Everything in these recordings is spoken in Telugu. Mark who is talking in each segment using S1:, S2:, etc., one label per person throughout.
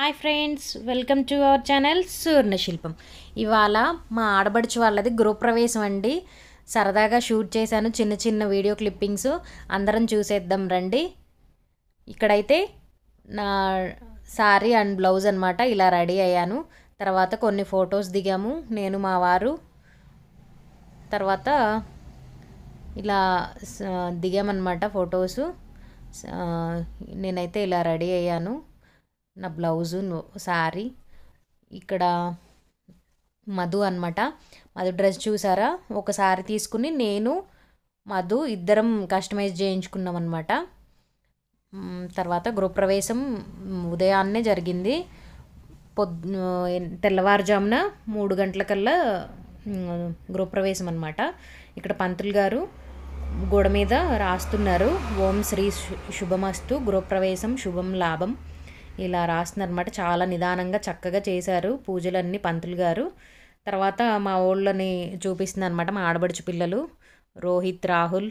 S1: hi friends welcome to our channel Shilpam ఇవాళ మా ఆడబడుచు వాళ్ళది గృహప్రవేశం అండి సరదాగా షూట్ చేశాను చిన్న చిన్న వీడియో క్లిప్పింగ్స్ అందరం చూసేద్దాం రండి ఇక్కడైతే నా శారీ అండ్ బ్లౌజ్ అనమాట ఇలా రెడీ అయ్యాను తర్వాత కొన్ని ఫొటోస్ దిగాము నేను మా వారు తర్వాత ఇలా దిగామన్నమాట ఫొటోసు నేనైతే ఇలా రెడీ అయ్యాను నా బ్లౌజు శారీ ఇక్కడ మధు అనమాట మధు డ్రెస్ చూసారా ఒక శారీ తీసుకుని నేను మధు ఇద్దరం కస్టమైజ్ చేయించుకున్నాం అనమాట తర్వాత గృహప్రవేశం ఉదయాన్నే జరిగింది పొద్ తెల్లవారుజామున మూడు గంటలకల్లా గృహప్రవేశం అనమాట ఇక్కడ పంతులు గారు గోడ మీద రాస్తున్నారు ఓం శ్రీ శుభమస్తు గృహప్రవేశం శుభం లాభం ఇలా రాస్తున్నారనమాట చాలా నిదానంగా చక్కగా చేశారు పూజలన్నీ పంతులు గారు తర్వాత మా ఊళ్ళని చూపిస్తుంది అనమాట మా ఆడబడుచు పిల్లలు రోహిత్ రాహుల్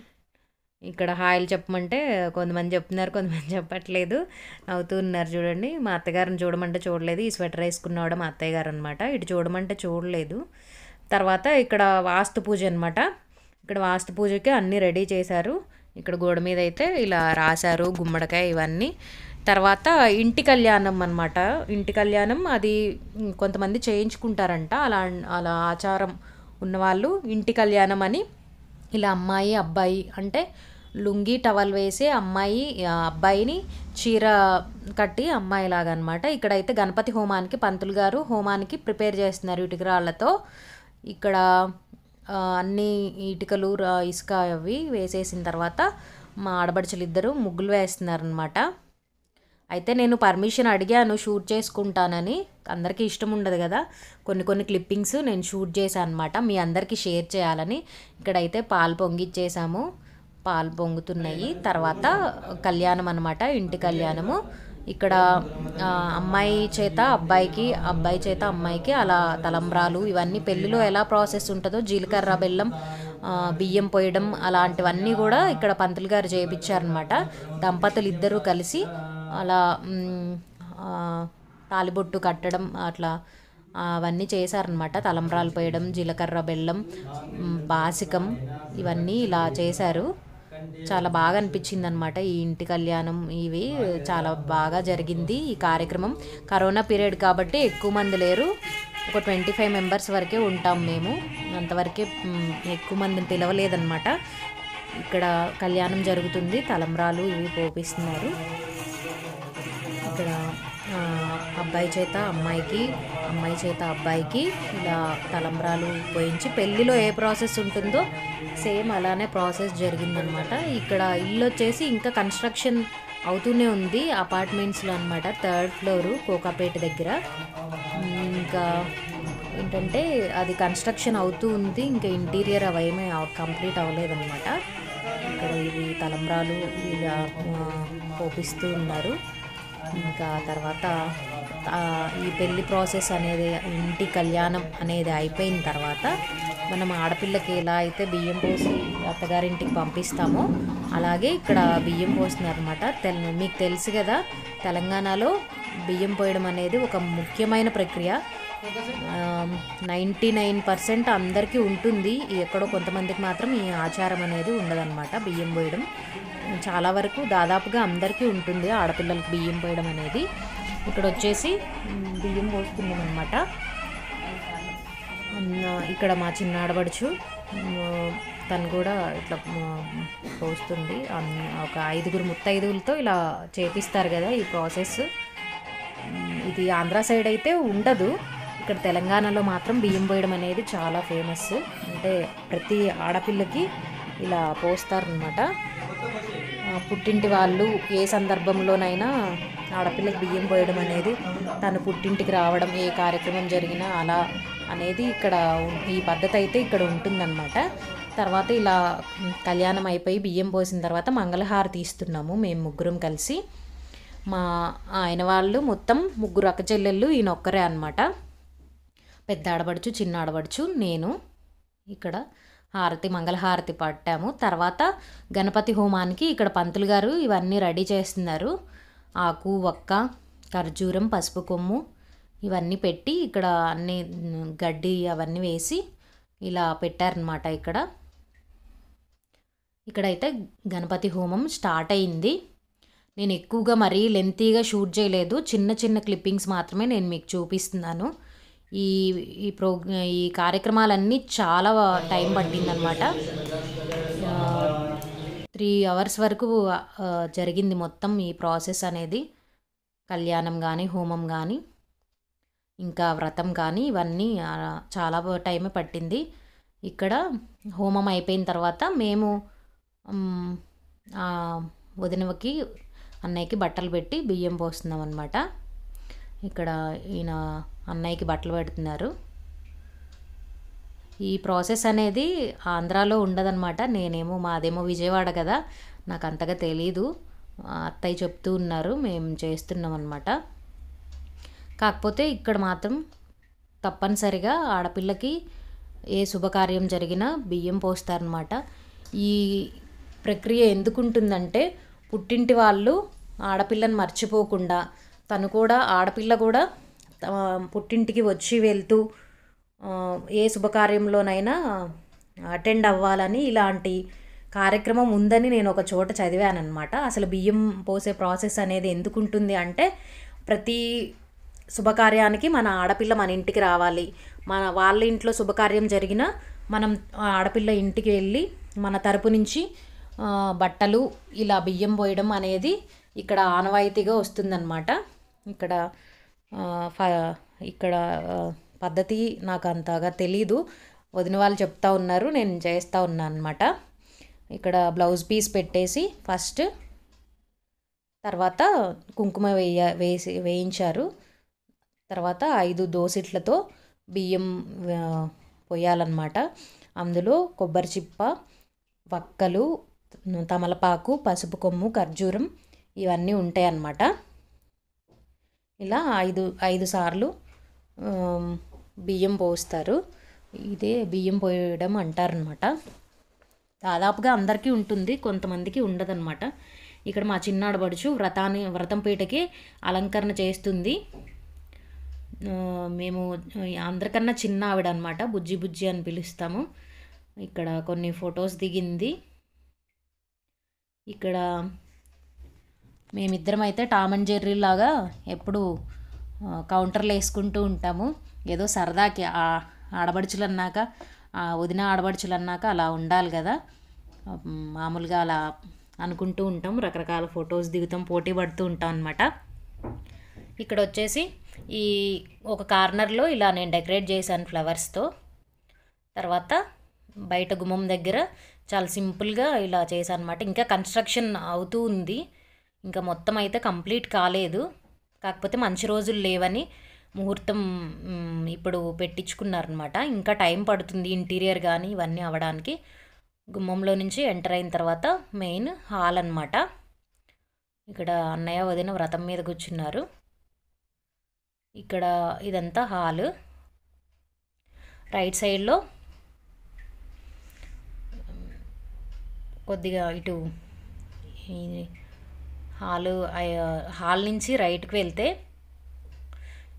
S1: ఇక్కడ హాయిలు చెప్పమంటే కొంతమంది చెప్తున్నారు కొంతమంది చెప్పట్లేదు నవ్వుతూ ఉన్నారు చూడండి మా అత్తగారిని చూడమంటే చూడలేదు ఈ స్వెటర్ వేసుకున్నవాడు మా అత్తయ్య గారు అనమాట ఇటు చూడమంటే చూడలేదు తర్వాత ఇక్కడ వాస్తు పూజ అనమాట ఇక్కడ వాస్తు పూజకి అన్నీ రెడీ చేశారు ఇక్కడ గోడ మీద అయితే ఇలా రాశారు గుమ్మడికాయ ఇవన్నీ తర్వాత ఇంటి కళ్యాణం అనమాట ఇంటి కళ్యాణం అది కొంతమంది చేయించుకుంటారంట అలా అలా ఆచారం ఉన్నవాళ్ళు ఇంటి కళ్యాణం అని ఇలా అమ్మాయి అబ్బాయి అంటే లుంగి టవల్ వేసి అమ్మాయి అబ్బాయిని చీర కట్టి అమ్మాయిలాగా అనమాట ఇక్కడైతే గణపతి హోమానికి పంతులు గారు హోమానికి ప్రిపేర్ చేస్తున్నారు ఇటుకరాళ్లతో ఇక్కడ అన్ని ఇటుకలు ఇసుక అవి వేసేసిన తర్వాత మా ఆడబడుచులు ఇద్దరు ముగ్గులు వేస్తున్నారనమాట అయితే నేను పర్మిషన్ అడిగాను షూట్ చేసుకుంటానని అందరికీ ఇష్టం ఉండదు కదా కొన్ని కొన్ని క్లిప్పింగ్స్ నేను షూట్ చేశాను అనమాట మీ అందరికీ షేర్ చేయాలని ఇక్కడైతే పాలు పొంగిచ్చేసాము పాలు పొంగుతున్నాయి తర్వాత కళ్యాణం అనమాట ఇంటి కళ్యాణము ఇక్కడ అమ్మాయి చేత అబ్బాయికి అబ్బాయి చేత అమ్మాయికి అలా తలంబ్రాలు ఇవన్నీ పెళ్ళిలో ఎలా ప్రాసెస్ ఉంటుందో జీలకర్ర బెల్లం బియ్యం పోయడం అలాంటివన్నీ కూడా ఇక్కడ పంతులు గారు చేయించారనమాట దంపతులు ఇద్దరూ కలిసి అలా తాలిబొట్టు కట్టడం అట్లా అవన్నీ చేశారనమాట తలంబ్రాలు పోయడం జీలకర్ర బెల్లం బాసికం ఇవన్నీ ఇలా చేశారు చాలా బాగా అనిపించింది అనమాట ఈ ఇంటి కళ్యాణం ఇవి చాలా బాగా జరిగింది ఈ కార్యక్రమం కరోనా పీరియడ్ కాబట్టి ఎక్కువ మంది లేరు ఒక ట్వంటీ ఫైవ్ మెంబర్స్ వరకే ఉంటాం మేము అంతవరకే ఎక్కువ మందిని పిలవలేదన్నమాట ఇక్కడ కళ్యాణం జరుగుతుంది తలంబ్రాలు ఇవి పోపిస్తున్నారు ఇక్కడ అబ్బాయి చేత అమ్మాయికి అమ్మాయి చేత అబ్బాయికి ఇలా తలంబ్రాలు పోయించి పెళ్ళిలో ఏ ప్రాసెస్ ఉంటుందో సేమ్ అలానే ప్రాసెస్ జరిగిందనమాట ఇక్కడ ఇల్లు వచ్చేసి ఇంకా కన్స్ట్రక్షన్ అవుతూనే ఉంది అపార్ట్మెంట్స్లో అనమాట థర్డ్ ఫ్లోరు కోకాపేట దగ్గర ఇంకా ఏంటంటే అది కన్స్ట్రక్షన్ అవుతూ ఉంది ఇంకా ఇంటీరియర్ అవేమీ కంప్లీట్ అవ్వలేదన్నమాట ఇక్కడ ఇవి తలంబ్రాలు ఇలా పోపిస్తూ ఉన్నారు ఇంకా తర్వాత ఈ పెళ్ళి ప్రాసెస్ అనేది ఇంటి కళ్యాణం అనేది అయిపోయిన తర్వాత మనం ఆడపిల్లకి ఎలా అయితే బియ్యం పోసి అత్తగారింటికి పంపిస్తామో అలాగే ఇక్కడ బియ్యం పోస్తున్నారనమాట తెల్ మీకు తెలుసు కదా తెలంగాణలో బియ్యం పోయడం అనేది ఒక ముఖ్యమైన ప్రక్రియ నైంటీ నైన్ పర్సెంట్ అందరికీ ఉంటుంది ఎక్కడో కొంతమందికి మాత్రం ఈ ఆచారం అనేది ఉండదన్నమాట బియ్యం పోయడం చాలా వరకు దాదాపుగా అందరికీ ఉంటుంది ఆడపిల్లలకు బియ్యం పోయడం అనేది ఇక్కడ వచ్చేసి బియ్యం పోస్తున్నాం అనమాట ఇక్కడ మా చిన్న ఆడబడుచు తను కూడా ఇట్లా పోస్తుంది ఒక ఐదుగురు ముత్తైదుగులతో ఇలా చేపిస్తారు కదా ఈ ప్రాసెస్ ఇది ఆంధ్ర సైడ్ అయితే ఉండదు ఇక్కడ తెలంగాణలో మాత్రం బియ్యం పోయడం అనేది చాలా ఫేమస్ అంటే ప్రతి ఆడపిల్లకి ఇలా పోస్తారనమాట పుట్టింటి వాళ్ళు ఏ సందర్భంలోనైనా ఆడపిల్లకి బియ్యం పోయడం అనేది తను పుట్టింటికి రావడం ఏ కార్యక్రమం జరిగినా అలా అనేది ఇక్కడ ఈ పద్ధతి అయితే ఇక్కడ ఉంటుందన్నమాట తర్వాత ఇలా కళ్యాణం అయిపోయి బియ్యం పోసిన తర్వాత మంగళహారతి ఇస్తున్నాము మేము ముగ్గురం కలిసి మా ఆయన వాళ్ళు మొత్తం ముగ్గురు అక్క చెల్లెళ్ళు ఈయన ఒక్కరే అనమాట పెద్ద ఆడబడుచు చిన్న ఆడబడుచు నేను ఇక్కడ హారతి మంగళహారతి పట్టాము తర్వాత గణపతి హోమానికి ఇక్కడ పంతులు గారు ఇవన్నీ రెడీ చేస్తున్నారు ఆకు ఒక్క ఖర్జూరం పసుపు కొమ్ము ఇవన్నీ పెట్టి ఇక్కడ అన్ని గడ్డి అవన్నీ వేసి ఇలా పెట్టారనమాట ఇక్కడ ఇక్కడైతే గణపతి హోమం స్టార్ట్ అయింది నేను ఎక్కువగా మరీ లెంతీగా షూట్ చేయలేదు చిన్న చిన్న క్లిప్పింగ్స్ మాత్రమే నేను మీకు చూపిస్తున్నాను ఈ ఈ ప్రో ఈ కార్యక్రమాలన్నీ చాలా టైం పట్టిందనమాట త్రీ అవర్స్ వరకు జరిగింది మొత్తం ఈ ప్రాసెస్ అనేది కళ్యాణం కానీ హోమం కానీ ఇంకా వ్రతం కానీ ఇవన్నీ చాలా టైం పట్టింది ఇక్కడ హోమం అయిపోయిన తర్వాత మేము వదినవకి అన్నయ్యకి బట్టలు పెట్టి బియ్యం పోస్తున్నాం అనమాట ఇక్కడ ఈయన అన్నయ్యకి బట్టలు పెడుతున్నారు ఈ ప్రాసెస్ అనేది ఆంధ్రాలో ఉండదన్నమాట నేనేమో మాదేమో విజయవాడ కదా నాకు అంతగా తెలీదు అత్తయ్య చెప్తూ ఉన్నారు మేము చేస్తున్నాం అనమాట కాకపోతే ఇక్కడ మాత్రం తప్పనిసరిగా ఆడపిల్లకి ఏ శుభకార్యం జరిగినా బియ్యం పోస్తారనమాట ఈ ప్రక్రియ ఎందుకుంటుందంటే పుట్టింటి వాళ్ళు ఆడపిల్లను మర్చిపోకుండా తను కూడా ఆడపిల్ల కూడా పుట్టింటికి వచ్చి వెళ్తూ ఏ శుభకార్యంలోనైనా అటెండ్ అవ్వాలని ఇలాంటి కార్యక్రమం ఉందని నేను ఒక చోట చదివానమాట అసలు బియ్యం పోసే ప్రాసెస్ అనేది ఎందుకు ఉంటుంది అంటే ప్రతి శుభకార్యానికి మన ఆడపిల్ల మన ఇంటికి రావాలి మన వాళ్ళ ఇంట్లో శుభకార్యం జరిగిన మనం ఆడపిల్ల ఇంటికి వెళ్ళి మన తరపు నుంచి బట్టలు ఇలా బియ్యం పోయడం అనేది ఇక్కడ ఆనవాయితీగా వస్తుందన్నమాట ఇక్కడ ఇక్కడ పద్ధతి నాకు అంతగా తెలీదు వదిన వాళ్ళు చెప్తా ఉన్నారు నేను చేస్తూ ఉన్నాను అనమాట ఇక్కడ బ్లౌజ్ పీస్ పెట్టేసి ఫస్ట్ తర్వాత కుంకుమ వేయ వేసి వేయించారు తర్వాత ఐదు దోసిట్లతో బియ్యం పోయాలన్నమాట అందులో కొబ్బరి చిప్ప వక్కలు తమలపాకు పసుపు కొమ్ము ఖర్జూరం ఇవన్నీ ఉంటాయి అన్నమాట ఇలా ఐదు ఐదు సార్లు బియ్యం పోస్తారు ఇదే బియ్యం పోయడం అంటారనమాట దాదాపుగా అందరికీ ఉంటుంది కొంతమందికి ఉండదన్నమాట ఇక్కడ మా చిన్నాడు పడుచు వ్రతాన్ని వ్రతం పీటకి అలంకరణ చేస్తుంది మేము అందరికన్నా చిన్న ఆవిడ అనమాట బుజ్జి బుజ్జి అని పిలుస్తాము ఇక్కడ కొన్ని ఫొటోస్ దిగింది ఇక్కడ మేమిద్దరం అయితే టామ్ అండ్ జెర్రీ లాగా ఎప్పుడు కౌంటర్లు వేసుకుంటూ ఉంటాము ఏదో సరదాకి ఆడబడుచులు అన్నాక వదిన ఆడబడుచులు అన్నాక అలా ఉండాలి కదా మామూలుగా అలా అనుకుంటూ ఉంటాం రకరకాల ఫొటోస్ దిగుతాం పోటీ పడుతూ ఉంటాం అనమాట ఇక్కడ వచ్చేసి ఈ ఒక కార్నర్లో ఇలా నేను డెకరేట్ చేశాను ఫ్లవర్స్తో తర్వాత బయట గుమ్మం దగ్గర చాలా సింపుల్గా ఇలా చేశాను అనమాట ఇంకా కన్స్ట్రక్షన్ అవుతూ ఉంది ఇంకా మొత్తం అయితే కంప్లీట్ కాలేదు కాకపోతే మంచి రోజులు లేవని ముహూర్తం ఇప్పుడు పెట్టించుకున్నారనమాట ఇంకా టైం పడుతుంది ఇంటీరియర్ కానీ ఇవన్నీ అవ్వడానికి గుమ్మంలో నుంచి ఎంటర్ అయిన తర్వాత మెయిన్ హాల్ అనమాట ఇక్కడ అన్నయ్య వదిన వ్రతం మీద కూర్చున్నారు ఇక్కడ ఇదంతా హాల్ రైట్ సైడ్లో కొద్దిగా ఇటు హాలు హాల్ నుంచి రైట్కి వెళ్తే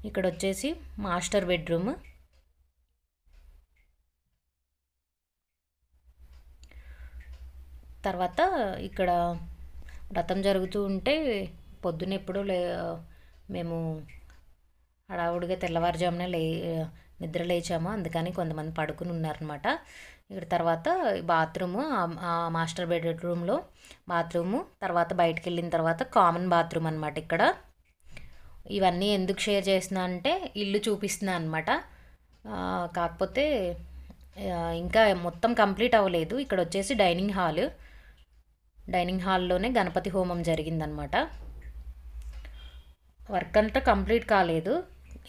S1: ఇక్కడ వచ్చేసి మాస్టర్ బెడ్రూమ్ తర్వాత ఇక్కడ వ్రతం జరుగుతూ ఉంటే పొద్దున్న ఎప్పుడూ లే మేము హడావుడిగా తెల్లవారుజామునే లే నిద్ర లేచాము అందుకని కొంతమంది పడుకుని ఉన్నారనమాట ఇక్కడ తర్వాత బాత్రూము మాస్టర్ బెడ్రూమ్లో బాత్రూము తర్వాత బయటకు వెళ్ళిన తర్వాత కామన్ బాత్రూమ్ అనమాట ఇక్కడ ఇవన్నీ ఎందుకు షేర్ చేస్తున్నా అంటే ఇల్లు చూపిస్తున్నా అనమాట కాకపోతే ఇంకా మొత్తం కంప్లీట్ అవ్వలేదు ఇక్కడ వచ్చేసి డైనింగ్ హాల్ డైనింగ్ హాల్లోనే గణపతి హోమం జరిగిందనమాట వర్క్ అంతా కంప్లీట్ కాలేదు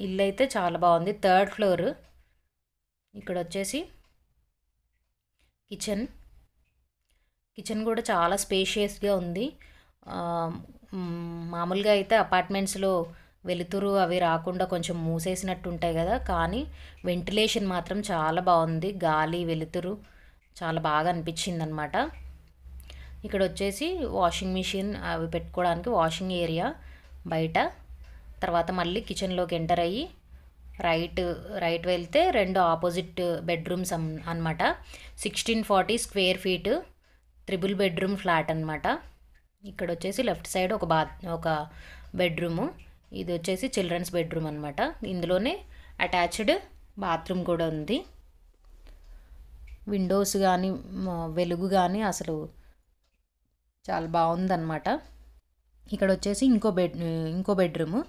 S1: ఇల్లు అయితే చాలా బాగుంది థర్డ్ ఫ్లోర్ ఇక్కడ వచ్చేసి కిచెన్ కిచెన్ కూడా చాలా స్పేషియస్గా ఉంది మామూలుగా అయితే అపార్ట్మెంట్స్లో వెలుతురు అవి రాకుండా కొంచెం మూసేసినట్టు ఉంటాయి కదా కానీ వెంటిలేషన్ మాత్రం చాలా బాగుంది గాలి వెలుతురు చాలా బాగా అనిపించింది అనమాట ఇక్కడ వచ్చేసి వాషింగ్ మిషన్ అవి పెట్టుకోవడానికి వాషింగ్ ఏరియా బయట తర్వాత మళ్ళీ కిచెన్లోకి ఎంటర్ అయ్యి రైట్ రైట్ వెళ్తే రెండు ఆపోజిట్ బెడ్రూమ్స్ అనమాట sixteen forty square feet triple bedroom flat అనమాట ఇక్కడ వచ్చేసి లెఫ్ట్ సైడ్ ఒక బాత్ ఒక బెడ్రూము ఇది వచ్చేసి చిల్డ్రన్స్ బెడ్రూమ్ అనమాట ఇందులోనే అటాచ్డ్ బాత్రూమ్ కూడా ఉంది విండోస్ కానీ వెలుగు కానీ అసలు చాలా బాగుందన్నమాట ఇక్కడ వచ్చేసి ఇంకో బెడ్ ఇంకో బెడ్రూము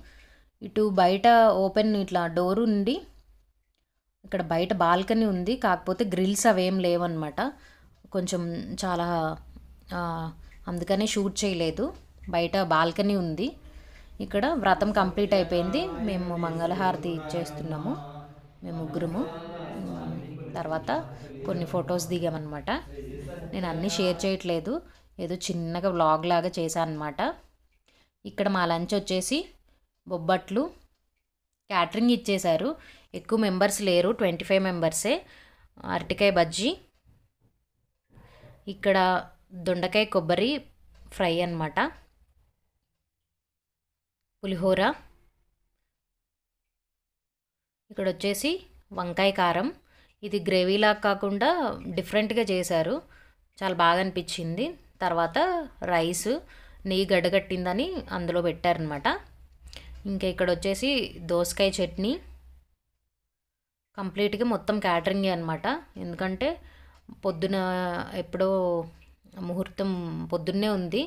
S1: ఇటు బయట ఓపెన్ ఇట్లా డోర్ ఉండి ఇక్కడ బయట బాల్కనీ ఉంది కాకపోతే గ్రిల్స్ అవేం లేవన్నమాట కొంచెం చాలా అందుకనే షూట్ చేయలేదు బయట బాల్కనీ ఉంది ఇక్కడ వ్రతం కంప్లీట్ అయిపోయింది మేము మంగళహారతి ఇచ్చేస్తున్నాము మేము ముగ్గురము తర్వాత కొన్ని ఫొటోస్ దిగామన్నమాట నేను అన్నీ షేర్ చేయట్లేదు ఏదో చిన్నగా వ్లాగ్ లాగా చేశాను అనమాట ఇక్కడ మా లంచ్ వచ్చేసి బొబ్బట్లు క్యాటరింగ్ ఇచ్చేశారు ఎక్కువ మెంబర్స్ లేరు ట్వంటీ ఫైవ్ మెంబర్సే అరటికాయ బజ్జీ ఇక్కడ దొండకాయ కొబ్బరి ఫ్రై అనమాట పులిహోర ఇక్కడ వచ్చేసి వంకాయ కారం ఇది గ్రేవీలా కాకుండా డిఫరెంట్గా చేశారు చాలా బాగా అనిపించింది తర్వాత రైస్ నెయ్యి గడ్డగట్టిందని అందులో పెట్టారనమాట ఇంకా ఇక్కడ వచ్చేసి దోసకాయ చట్నీ కంప్లీట్గా మొత్తం క్యాటరింగే అనమాట ఎందుకంటే పొద్దున ఎప్పుడో ముహూర్తం పొద్దున్నే ఉంది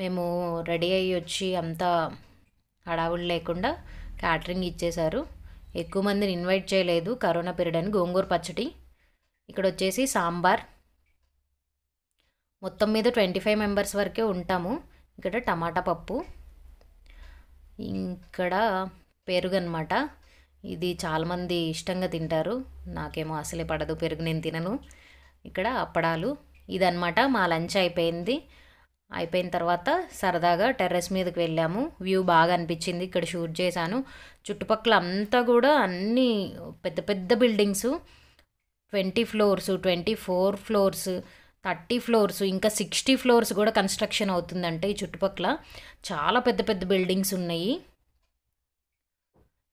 S1: మేము రెడీ అయ్యి వచ్చి అంతా హడావుడు లేకుండా క్యాటరింగ్ ఇచ్చేశారు ఎక్కువ మందిని ఇన్వైట్ చేయలేదు కరోనా పీరియడ్ అని గోంగూర పచ్చడి ఇక్కడ వచ్చేసి సాంబార్ మొత్తం మీద ట్వంటీ ఫైవ్ మెంబర్స్ వరకే ఉంటాము ఇక్కడ టమాటా పప్పు ఇక్కడ పెరుగు అనమాట ఇది చాలామంది ఇష్టంగా తింటారు నాకేమో అసలే పడదు పెరుగు నేను తినను ఇక్కడ అప్పడాలు ఇదనమాట మా లంచ్ అయిపోయింది అయిపోయిన తర్వాత సరదాగా టెర్రస్ మీదకి వెళ్ళాము వ్యూ బాగా అనిపించింది ఇక్కడ షూట్ చేశాను చుట్టుపక్కల అంతా కూడా అన్నీ పెద్ద పెద్ద buildings twenty floors twenty four floors thirty floors ఇంకా సిక్స్టీ ఫ్లోర్స్ కూడా కన్స్ట్రక్షన్ అవుతుందంటే ఈ చుట్టుపక్కల చాలా పెద్ద పెద్ద బిల్డింగ్స్ ఉన్నాయి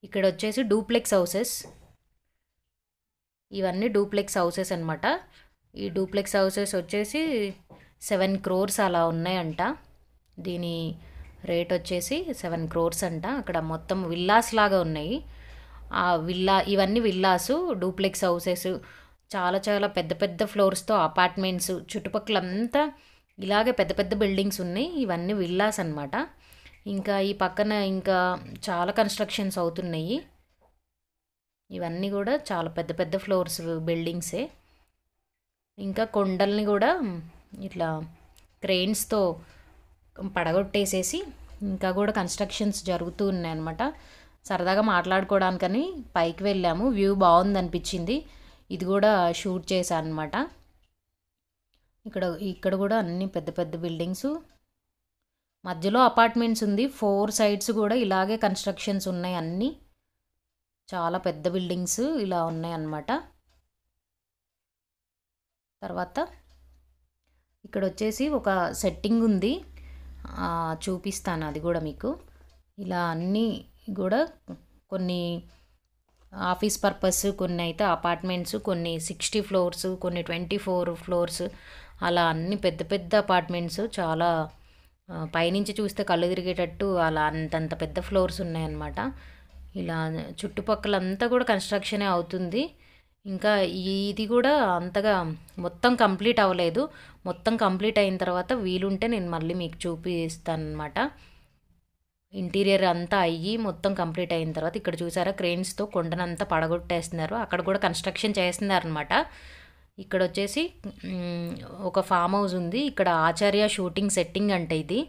S1: ఇక్కడ వచ్చేసి డూప్లెక్స్ హౌసెస్ ఇవన్నీ డూప్లెక్స్ హౌసెస్ అనమాట ఈ డూప్లెక్స్ హౌసెస్ వచ్చేసి సెవెన్ క్రోర్స్ అలా ఉన్నాయంట దీని రేట్ వచ్చేసి సెవెన్ క్రోర్స్ అంట అక్కడ మొత్తం విల్లాస్ లాగా ఉన్నాయి ఆ విల్లా ఇవన్నీ విల్లాసు డూప్లెక్స్ హౌసెస్ చాలా చాలా పెద్ద పెద్ద ఫ్లోర్స్తో అపార్ట్మెంట్స్ చుట్టుపక్కల అంతా ఇలాగే పెద్ద పెద్ద బిల్డింగ్స్ ఉన్నాయి ఇవన్నీ విల్లాస్ అనమాట ఇంకా ఈ పక్కన ఇంకా చాలా కన్స్ట్రక్షన్స్ అవుతున్నాయి ఇవన్నీ కూడా చాలా పెద్ద పెద్ద ఫ్లోర్స్ బిల్డింగ్సే ఇంకా కొండల్ని కూడా ఇట్లా క్రెయిన్స్తో పడగొట్టేసేసి ఇంకా కూడా కన్స్ట్రక్షన్స్ జరుగుతూ ఉన్నాయన్నమాట సరదాగా మాట్లాడుకోవడానికని పైకి వెళ్ళాము వ్యూ బాగుంది అనిపించింది ఇది కూడా షూట్ చేశాను అనమాట ఇక్కడ ఇక్కడ కూడా అన్ని పెద్ద పెద్ద బిల్డింగ్స్ మధ్యలో అపార్ట్మెంట్స్ ఉంది ఫోర్ సైడ్స్ కూడా ఇలాగే కన్స్ట్రక్షన్స్ ఉన్నాయి అన్నీ చాలా పెద్ద బిల్డింగ్స్ ఇలా ఉన్నాయి అన్నమాట తర్వాత ఇక్కడ వచ్చేసి ఒక సెట్టింగ్ ఉంది చూపిస్తాను అది కూడా మీకు ఇలా అన్నీ కూడా కొన్ని ఆఫీస్ పర్పస్ కొన్ని అయితే అపార్ట్మెంట్స్ కొన్ని సిక్స్టీ ఫ్లోర్స్ కొన్ని ట్వంటీ ఫోర్ ఫ్లోర్స్ అలా అన్ని పెద్ద పెద్ద అపార్ట్మెంట్స్ చాలా పైనుంచి చూస్తే కళ్ళు తిరిగేటట్టు అలా అంతంత పెద్ద ఫ్లోర్స్ ఉన్నాయన్నమాట ఇలా చుట్టుపక్కలంతా కూడా కన్స్ట్రక్షనే అవుతుంది ఇంకా ఇది కూడా అంతగా మొత్తం కంప్లీట్ అవ్వలేదు మొత్తం కంప్లీట్ అయిన తర్వాత వీలుంటే నేను మళ్ళీ మీకు చూపిస్తాను అనమాట ఇంటీరియర్ అంతా అయ్యి మొత్తం కంప్లీట్ అయిన తర్వాత ఇక్కడ చూసారా క్రెయిన్స్తో కొండనంతా పడగొట్టేస్తున్నారు అక్కడ కూడా కన్స్ట్రక్షన్ చేస్తున్నారు అనమాట ఇక్కడ వచ్చేసి ఒక ఫామ్ హౌస్ ఉంది ఇక్కడ ఆచార్య షూటింగ్ సెట్టింగ్ అంటే ఇది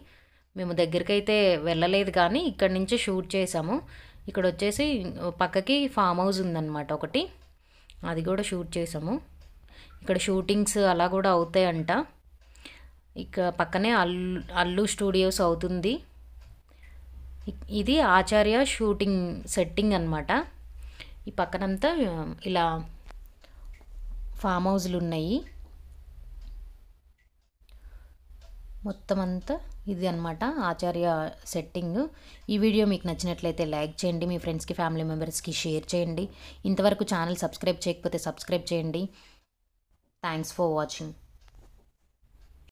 S1: మేము దగ్గరికి అయితే వెళ్ళలేదు కానీ ఇక్కడ నుంచే షూట్ చేసాము ఇక్కడ వచ్చేసి పక్కకి ఫామ్ హౌస్ ఉందన్నమాట ఒకటి అది కూడా షూట్ చేసాము ఇక్కడ షూటింగ్స్ అలా కూడా అవుతాయంట ఇక పక్కనే అల్లు అల్లు స్టూడియోస్ అవుతుంది ఇది ఆచార్య షూటింగ్ సెట్టింగ్ అనమాట ఈ పక్కనంతా ఇలా ఫామ్ హౌస్లు ఉన్నాయి మొత్తం అంతా ఇది అనమాట ఆచార్య సెట్టింగ్ ఈ వీడియో మీకు నచ్చినట్లయితే లైక్ చేయండి మీ ఫ్రెండ్స్కి ఫ్యామిలీ మెంబర్స్కి షేర్ చేయండి ఇంతవరకు ఛానల్ సబ్స్క్రైబ్ చేయకపోతే సబ్స్క్రైబ్ చేయండి థ్యాంక్స్ ఫర్ వాచింగ్